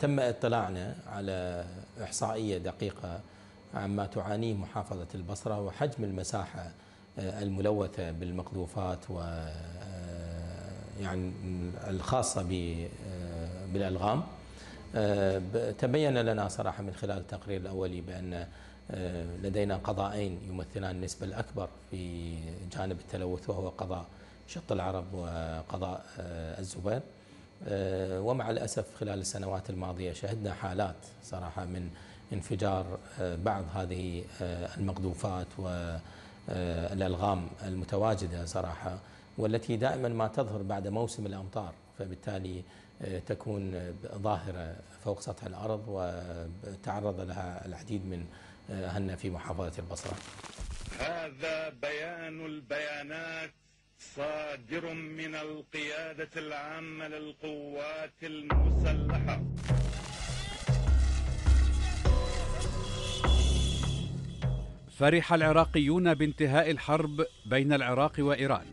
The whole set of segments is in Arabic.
تم اطلاعنا على إحصائية دقيقة عما تعانيه محافظة البصرة وحجم المساحة آه، الملوثة بالمقذوفات و آه، يعني الخاصة آه، بالألغام تبين لنا صراحة من خلال التقرير الأولي بأن لدينا قضاءين يمثلان النسبة الأكبر في جانب التلوث وهو قضاء شط العرب وقضاء الزبير آه، ومع الأسف خلال السنوات الماضية شهدنا حالات صراحة من انفجار آه، بعض هذه آه، المقذوفات والألغام المتواجدة صراحة والتي دائما ما تظهر بعد موسم الأمطار فبالتالي تكون ظاهرة فوق سطح الأرض وتعرض لها العديد من أهلنا في محافظة البصرة هذا بيان البيانات صادر من القيادة العامة للقوات المسلحة فرح العراقيون بانتهاء الحرب بين العراق وإيران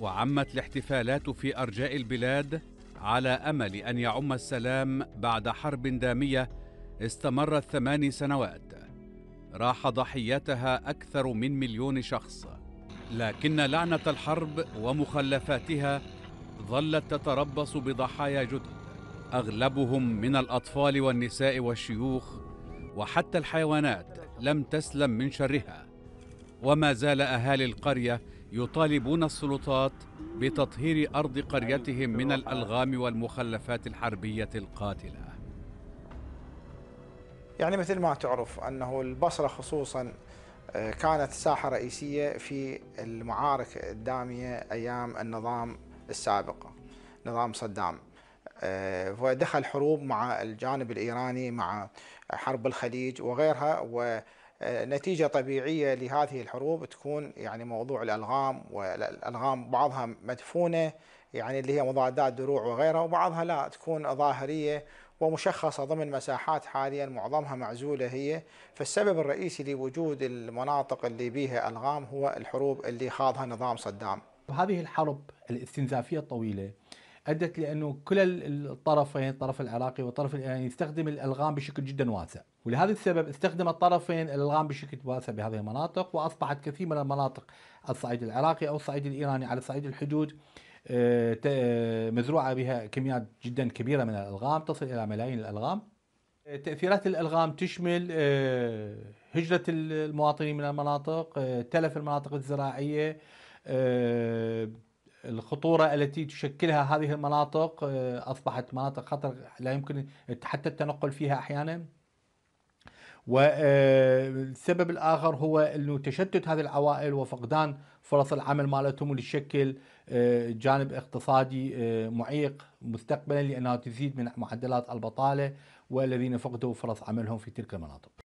وعمت الاحتفالات في أرجاء البلاد على أمل أن يعم السلام بعد حرب دامية استمرت ثماني سنوات راح ضحيتها أكثر من مليون شخص لكن لعنة الحرب ومخلفاتها ظلت تتربص بضحايا جدد أغلبهم من الأطفال والنساء والشيوخ وحتى الحيوانات لم تسلم من شرها وما زال أهالي القرية يطالبون السلطات بتطهير أرض قريتهم من الألغام والمخلفات الحربية القاتلة يعني مثل ما تعرف أنه البصرة خصوصا آه، كانت ساحة رئيسية في المعارك الدامية أيام النظام السابق نظام صدام آه، ودخل حروب مع الجانب الإيراني مع حرب الخليج وغيرها ونتيجة طبيعية لهذه الحروب تكون يعني موضوع الألغام والألغام بعضها مدفونة يعني اللي هي مضادات دروع وغيرها وبعضها لا تكون ظاهرية ومشخصة ضمن مساحات حاليا معظمها معزولة هي فالسبب الرئيسي لوجود المناطق اللي بيها ألغام هو الحروب اللي خاضها نظام صدام هذه الحرب الاستنزافية الطويلة أدت لأنه كل الطرفين الطرف العراقي والطرف الإيراني يعني يستخدم الألغام بشكل جدا واسع ولهذا السبب استخدم الطرفين الألغام بشكل واسع بهذه المناطق وأصبحت كثير من المناطق الصعيد العراقي أو الصعيد الإيراني على صعيد الحدود آه، آه، مزروعة بها كميات جدا كبيرة من الألغام تصل إلى ملايين الألغام آه، تأثيرات الألغام تشمل هجرة المواطنين من المناطق تلف المناطق الزراعية الخطورة التي تشكلها هذه المناطق أصبحت مناطق خطر لا يمكن حتى التنقل فيها أحيانا والسبب آه، الآخر هو أنه تشتت هذه العوائل وفقدان فرص العمل مالتهم اللي تشكل آه، جانب اقتصادي آه، معيق مستقبلا لأنها تزيد من معدلات البطالة والذين فقدوا فرص عملهم في تلك المناطق